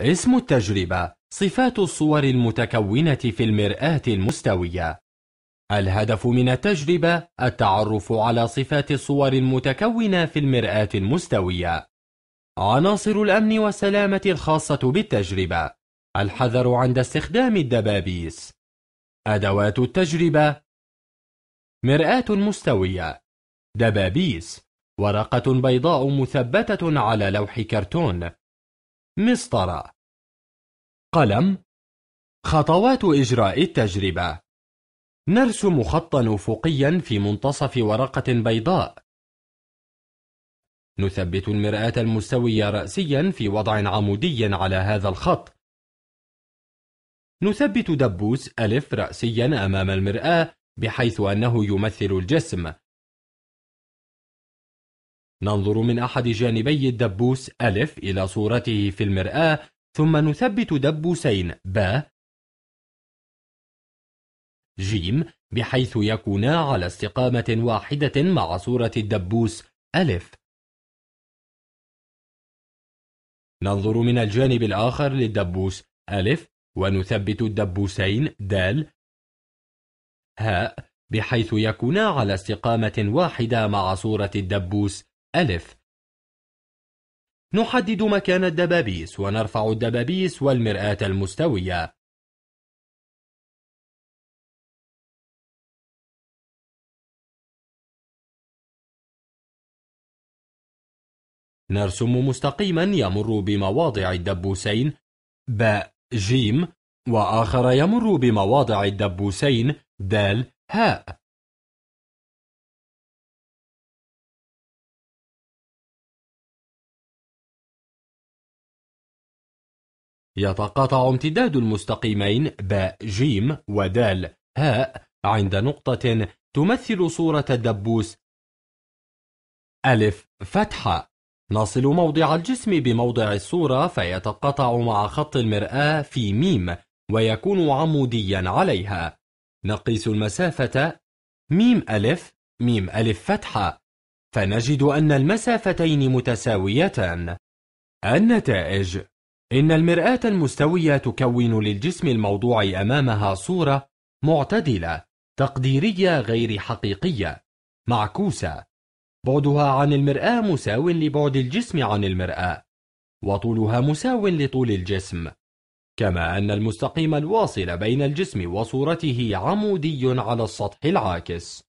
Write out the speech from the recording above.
اسم التجربة صفات الصور المتكونة في المرآة المستوية الهدف من التجربة التعرف على صفات الصور المتكونة في المرآة المستوية عناصر الأمن والسلامة الخاصة بالتجربة الحذر عند استخدام الدبابيس أدوات التجربة مرآة مستوية دبابيس ورقة بيضاء مثبتة على لوح كرتون مسطرة قلم خطوات إجراء التجربة نرسم خطا أفقيا في منتصف ورقة بيضاء نثبت المرآة المستوية رأسيا في وضع عمودي على هذا الخط نثبت دبوس ألف رأسيا أمام المرآة بحيث أنه يمثل الجسم ننظر من أحد جانبي الدبوس ألف إلى صورته في المرآة ثم نثبت دبوسين ب ج بحيث يكونا على استقامة واحدة مع صورة الدبوس ألف ننظر من الجانب الآخر للدبوس ألف ونثبت الدبوسين د ه بحيث يكونا على استقامة واحدة مع صورة الدبوس ألف نحدد مكان الدبابيس ونرفع الدبابيس والمرآة المستوية نرسم مستقيما يمر بمواضع الدبوسين ب ج وآخر يمر بمواضع الدبوسين د هاء يتقاطع امتداد المستقيمين ج جيم ودال هاء عند نقطة تمثل صورة الدبوس ألف فتحة نصل موضع الجسم بموضع الصورة فيتقاطع مع خط المرآة في ميم ويكون عموديا عليها نقيس المسافة ميم ألف ميم ألف فتحة فنجد أن المسافتين متساويتان النتائج إن المرآة المستوية تكون للجسم الموضوع أمامها صورة معتدلة تقديرية غير حقيقية معكوسة بعدها عن المرآة مساو لبعد الجسم عن المرآة وطولها مساو لطول الجسم كما أن المستقيم الواصل بين الجسم وصورته عمودي على السطح العاكس